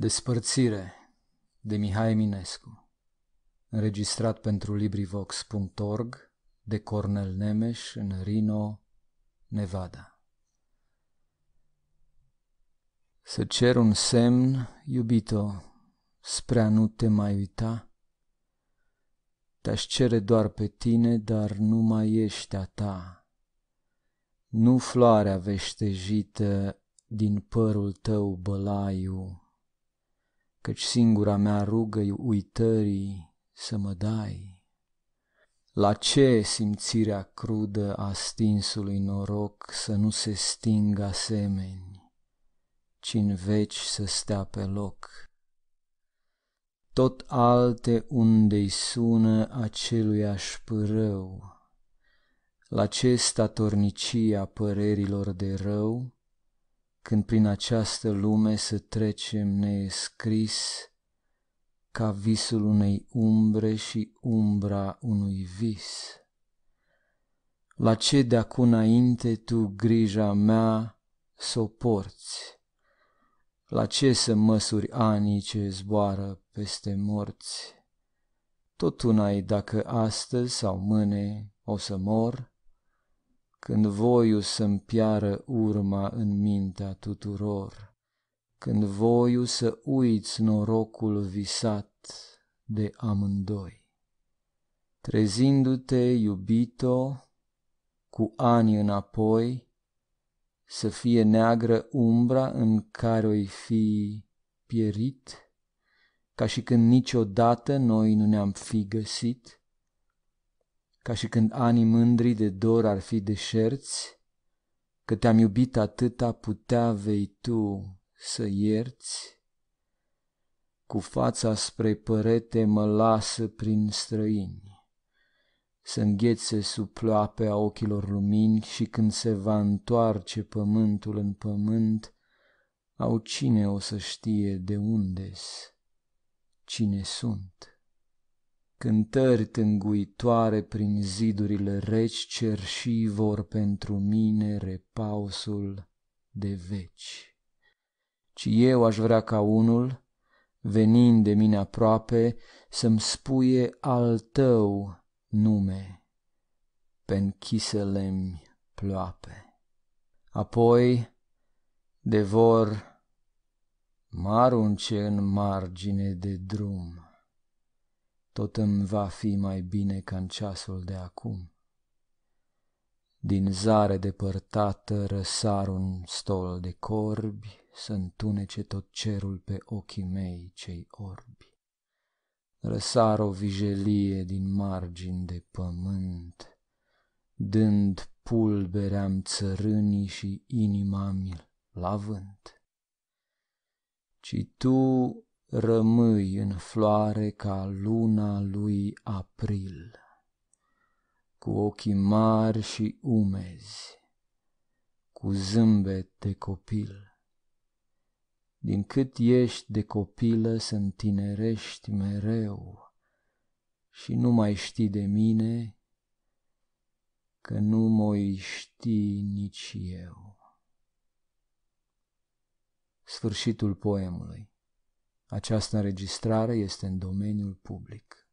Despărțire de Mihai Minescu, Înregistrat pentru LibriVox.org de Cornel Nemes în Reno, Nevada Să cer un semn, iubito, spre a nu te mai uita, Te-aș cere doar pe tine, dar nu mai ești a ta. Nu floarea veștejită din părul tău bălaiu, Căci singura mea rugă uitării să mă dai. La ce simțirea crudă a stinsului noroc să nu se stingă asemeni, ci în veci să stea pe loc? Tot alte unde-i sună acelui pârău, la ce statornicia părerilor de rău, când prin această lume să trecem neescris ca visul unei umbre și umbra unui vis. La ce de acum înainte tu grija mea s-o porți? La ce să măsuri anii ce zboară peste morți? Tot una dacă astăzi sau mâine o să mor, când voiu să-mi piară urma în mintea tuturor, Când voiu să uiți norocul visat de amândoi. Trezindu-te, iubito, cu ani înapoi, Să fie neagră umbra în care oi fi pierit, Ca și când niciodată noi nu ne-am fi găsit, ca și când anii mândri de dor ar fi deșerți, că te-am iubit atâta putea vei tu să ierți? Cu fața spre părete mă lasă prin străini, să înghețe sub a ochilor lumini și când se va întoarce pământul în pământ, au cine o să știe de unde-s, cine sunt. Cântări tânguitoare prin zidurile reci cerșii vor pentru mine repausul de veci. Ci eu aș vrea ca unul, venind de mine aproape, să-mi spuie al tău nume, pe chiselemi ploape. Apoi, de vor mă arunce în margine de drum tot îmi va fi mai bine ca în ceasul de acum. Din zare depărtată răsar un stol de corbi, să întunece tot cerul pe ochii mei cei orbi. Răsar o vijelie din margini de pământ, dând pulberea-mi țărânii și inima mi la vânt. Ci tu, rămâi în floare ca luna lui april, cu ochii mari și umezi, cu zâmbet de copil. Din cât ești de copilă să tinerești mereu și nu mai știi de mine, că nu mă ști nici eu. Sfârșitul poemului această înregistrare este în domeniul public.